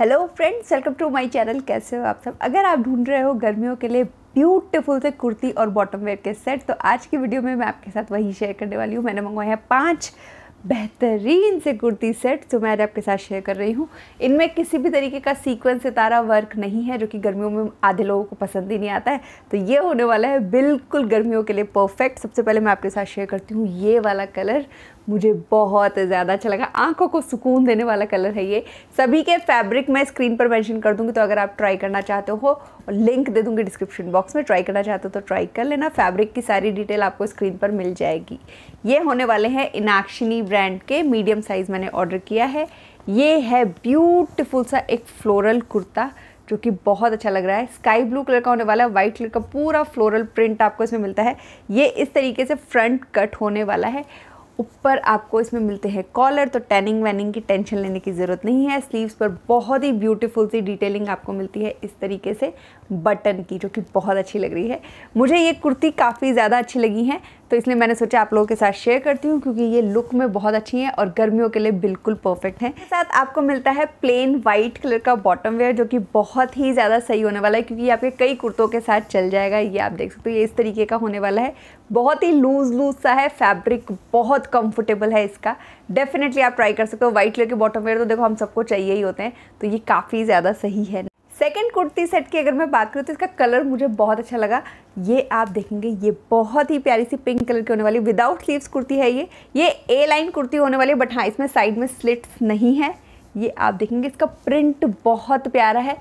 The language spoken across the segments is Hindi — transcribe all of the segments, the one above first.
hello friends welcome to my channel कैसे हो आप सब अगर आप ढूंढ रहे हो गर्मियों के लिए ब्यूटीफुल से कुर्ती और बॉटम वेयर के सेट तो आज की वीडियो में मैं आपके साथ वही शेयर करने वाली हूँ मैंने मंगवाए हैं पाँच बेहतरीन से कुर्ती सेट जो तो मैं आपके साथ शेयर कर रही हूँ इनमें किसी भी तरीके का सीक्वेंस सितारा वर्क नहीं है जो कि गर्मियों में आधे लोगों को पसंद ही नहीं आता है तो ये होने वाला है बिल्कुल गर्मियों के लिए परफेक्ट सबसे पहले मैं आपके साथ शेयर करती हूँ ये वाला कलर मुझे बहुत ज़्यादा अच्छा लगा आंखों को सुकून देने वाला कलर है ये सभी के फैब्रिक मैं स्क्रीन पर मेंशन कर दूंगी तो अगर आप ट्राई करना चाहते हो लिंक दे दूंगी डिस्क्रिप्शन बॉक्स में ट्राई करना चाहते हो तो ट्राई कर लेना फैब्रिक की सारी डिटेल आपको स्क्रीन पर मिल जाएगी ये होने वाले हैं इनाक्षिनी ब्रांड के मीडियम साइज़ मैंने ऑर्डर किया है ये है ब्यूटिफुल सा एक फ्लोरल कुर्ता जो कि बहुत अच्छा लग रहा है स्काई ब्लू कलर का होने वाला है वाइट कलर का पूरा फ्लोरल प्रिंट आपको इसमें मिलता है ये इस तरीके से फ्रंट कट होने वाला है ऊपर आपको इसमें मिलते हैं कॉलर तो टैनिंग वैनिंग की टेंशन लेने की ज़रूरत नहीं है स्लीव्स पर बहुत ही ब्यूटीफुल सी डिटेलिंग आपको मिलती है इस तरीके से बटन की जो कि बहुत अच्छी लग रही है मुझे ये कुर्ती काफ़ी ज़्यादा अच्छी लगी है तो इसलिए मैंने सोचा आप लोगों के साथ शेयर करती हूँ क्योंकि ये लुक में बहुत अच्छी है और गर्मियों के लिए बिल्कुल परफेक्ट है साथ आपको मिलता है प्लेन वाइट कलर का बॉटम वेयर जो कि बहुत ही ज़्यादा सही होने वाला है क्योंकि ये आपके कई कुर्तों के साथ चल जाएगा ये आप देख सकते हो ये इस तरीके का होने वाला है बहुत ही लूज़ लूज़ सा है फैब्रिक बहुत कंफर्टेबल है इसका डेफिनेटली आप ट्राई कर सकते हो वाइट कलर के बॉटम वेयर तो देखो हम सबको चाहिए ही होते हैं तो ये काफ़ी ज़्यादा सही है कुर्ती सेट की अगर मैं बात करूँ तो इसका कलर मुझे बहुत अच्छा लगा ये आप देखेंगे ये बहुत ही प्यारी सी पिंक कलर की होने वाली विदाउट स्लीव्स कुर्ती है ये ये ए लाइन कुर्ती होने वाली है बट हाँ इसमें साइड में स्लिट्स नहीं है ये आप देखेंगे इसका प्रिंट बहुत प्यारा है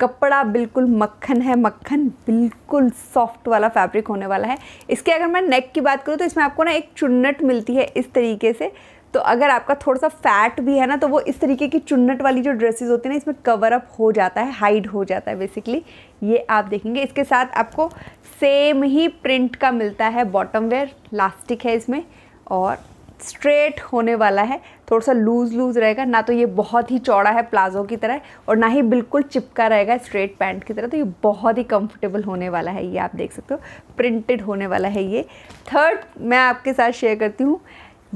कपड़ा बिल्कुल मक्खन है मक्खन बिल्कुल सॉफ्ट वाला फैब्रिक होने वाला है इसके अगर मैं नेक की बात करूँ तो इसमें आपको ना एक चुन्नट मिलती है इस तरीके से तो अगर आपका थोड़ा सा फैट भी है ना तो वो इस तरीके की चुन्नट वाली जो ड्रेसेस होती है ना इसमें कवर अप हो जाता है हाइड हो जाता है बेसिकली ये आप देखेंगे इसके साथ आपको सेम ही प्रिंट का मिलता है बॉटम वेयर लास्टिक है इसमें और स्ट्रेट होने वाला है थोड़ा सा लूज़ लूज़ रहेगा ना तो ये बहुत ही चौड़ा है प्लाजो की तरह और ना ही बिल्कुल चिपका रहेगा स्ट्रेट पैंट की तरह तो ये बहुत ही कंफर्टेबल होने वाला है ये आप देख सकते हो प्रिंटेड होने वाला है ये थर्ड मैं आपके साथ शेयर करती हूँ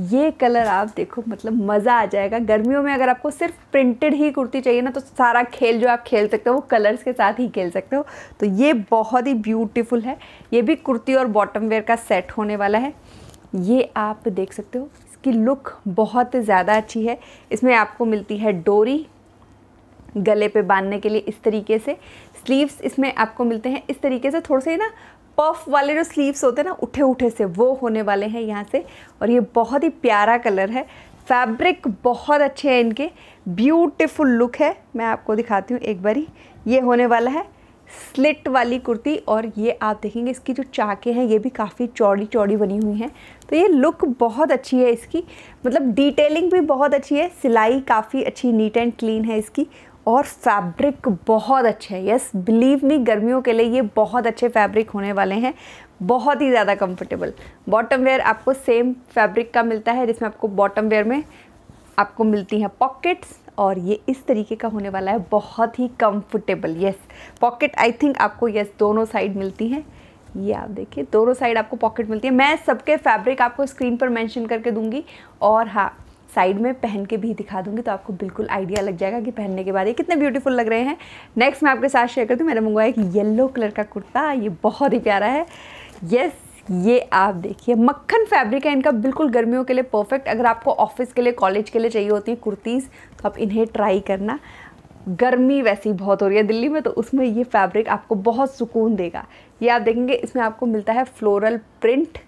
ये कलर आप देखो मतलब मज़ा आ जाएगा गर्मियों में अगर आपको सिर्फ प्रिंटेड ही कुर्ती चाहिए ना तो सारा खेल जो आप खेल सकते हो वो कलर्स के साथ ही खेल सकते हो तो ये बहुत ही ब्यूटीफुल है ये भी कुर्ती और बॉटम वेयर का सेट होने वाला है ये आप देख सकते हो इसकी लुक बहुत ज़्यादा अच्छी है इसमें आपको मिलती है डोरी गले पे बांधने के लिए इस तरीके से स्लीव्स इसमें आपको मिलते हैं इस तरीके से थोड़े से ना पफ वाले जो स्लीव्स होते हैं ना उठे उठे से वो होने वाले हैं यहाँ से और ये बहुत ही प्यारा कलर है फैब्रिक बहुत अच्छे हैं इनके ब्यूटिफुल लुक है मैं आपको दिखाती हूँ एक बारी ये होने वाला है स्लिट वाली कुर्ती और ये आप देखेंगे इसकी जो चाके हैं ये भी काफ़ी चौड़ी चौड़ी बनी हुई हैं तो ये लुक बहुत अच्छी है इसकी मतलब डिटेलिंग भी बहुत अच्छी है सिलाई काफ़ी अच्छी नीट एंड क्लीन है इसकी और फैब्रिक बहुत अच्छे हैं यस बिलीव मी गर्मियों के लिए ये बहुत अच्छे फैब्रिक होने वाले हैं बहुत ही ज़्यादा कंफर्टेबल बॉटम वेयर आपको सेम फैब्रिक का मिलता है जिसमें आपको बॉटम वेयर में आपको मिलती हैं पॉकेट्स और ये इस तरीके का होने वाला है बहुत ही comfortable yes pocket I think आपको यस दोनों साइड मिलती हैं ये आप देखिए दोनों साइड आपको पॉकेट मिलती है मैं सबके फैब्रिक आपको स्क्रीन पर मेंशन करके दूंगी और हाँ साइड में पहन के भी दिखा दूंगी तो आपको बिल्कुल आइडिया लग जाएगा कि पहनने के बाद ये कितने ब्यूटीफुल लग रहे हैं नेक्स्ट मैं आपके साथ शेयर करती हूँ मैंने मंगवाया एक येलो कलर का कुर्ता ये बहुत ही प्यारा है येस ये आप देखिए मक्खन फैब्रिक है इनका बिल्कुल गर्मियों के लिए परफेक्ट अगर आपको ऑफिस के लिए कॉलेज के लिए चाहिए होती है कुर्तीज़ तो आप इन्हें ट्राई करना गर्मी वैसी बहुत हो रही है दिल्ली में तो उसमें ये फैब्रिक आपको बहुत सुकून देगा ये आप देखेंगे इसमें आपको मिलता है फ्लोरल प्रिंट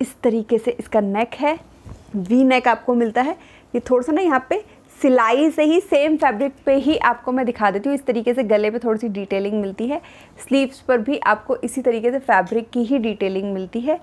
इस तरीके से इसका नेक है वी नेक आपको मिलता है ये थोड़ा सा ना यहाँ पे सिलाई से ही सेम फैब्रिक पे ही आपको मैं दिखा देती हूँ इस तरीके से गले पे थोड़ी सी डिटेलिंग मिलती है स्लीव्स पर भी आपको इसी तरीके से फैब्रिक की ही डिटेलिंग मिलती है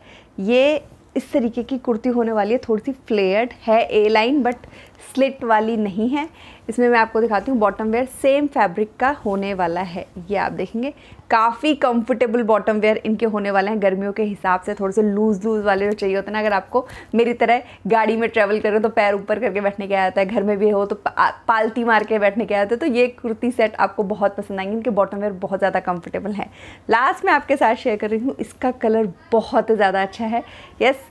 ये इस तरीके की कुर्ती होने वाली है थोड़ी सी फ्लेयर्ड है ए लाइन बट स्लिट वाली नहीं है इसमें मैं आपको दिखाती हूँ बॉटम वेयर सेम फैब्रिक का होने वाला है ये आप देखेंगे काफ़ी कंफर्टेबल बॉटम वेयर इनके होने वाले हैं गर्मियों के हिसाब से थोड़े से लूज़ लूज़ वाले जो चाहिए होते हैं ना अगर आपको मेरी तरह गाड़ी में ट्रैवल करो तो पैर ऊपर करके बैठने के आता है घर में भी हो तो पालती मार के बैठने के आते हैं तो ये कुर्ती सेट आपको बहुत पसंद आएंगे इनके बॉटम वेयर बहुत ज़्यादा कंफर्टेबल है लास्ट में आपके साथ शेयर कर रही हूँ इसका कलर बहुत ज़्यादा अच्छा है यस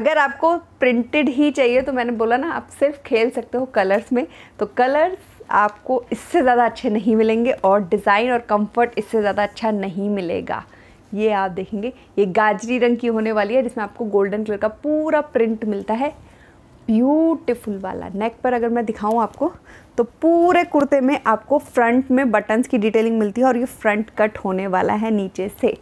अगर आपको प्रिंटेड ही चाहिए तो मैंने बोला ना आप सिर्फ खेल सकते हो कलर्स में तो कलर्स आपको इससे ज़्यादा अच्छे नहीं मिलेंगे और डिज़ाइन और कंफर्ट इससे ज़्यादा अच्छा नहीं मिलेगा ये आप देखेंगे ये गाजरी रंग की होने वाली है जिसमें आपको गोल्डन कलर का पूरा प्रिंट मिलता है ब्यूटिफुल वाला नेक पर अगर मैं दिखाऊँ आपको तो पूरे कुर्ते में आपको फ्रंट में बटन्स की डिटेलिंग मिलती है और ये फ्रंट कट होने वाला है नीचे से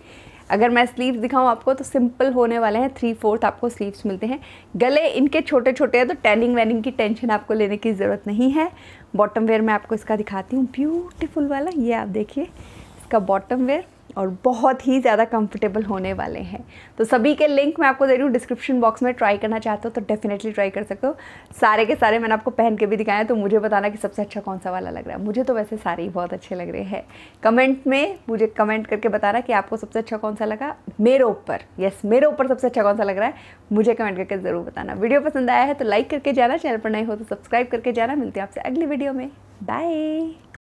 अगर मैं स्लीव्स दिखाऊँ आपको तो सिंपल होने वाले हैं थ्री फोर्थ आपको स्लीव्स मिलते हैं गले इनके छोटे छोटे हैं तो टैनिंग वैनिंग की टेंशन आपको लेने की ज़रूरत नहीं है बॉटम वेयर मैं आपको इसका दिखाती हूँ ब्यूटीफुल वाला ये आप देखिए इसका बॉटम वेयर और बहुत ही ज़्यादा कंफर्टेबल होने वाले हैं तो सभी के लिंक मैं आपको दे रही हूँ डिस्क्रिप्शन बॉक्स में ट्राई करना चाहते हो तो डेफिनेटली ट्राई कर सकते हो सारे के सारे मैंने आपको पहन के भी दिखाए हैं तो मुझे बताना कि सबसे अच्छा कौन सा वाला लग रहा है मुझे तो वैसे सारे ही बहुत अच्छे लग रहे हैं कमेंट में मुझे कमेंट करके बताना कि आपको सबसे अच्छा कौन सा लगा मेरे ऊपर येस मेरे ऊपर सबसे अच्छा कौन सा लग रहा है मुझे कमेंट करके ज़रूर बताना वीडियो पसंद आया है तो लाइक करके जाना चैनल पर नहीं हो तो सब्सक्राइब करके जाना मिलती है आपसे अगली वीडियो में बाय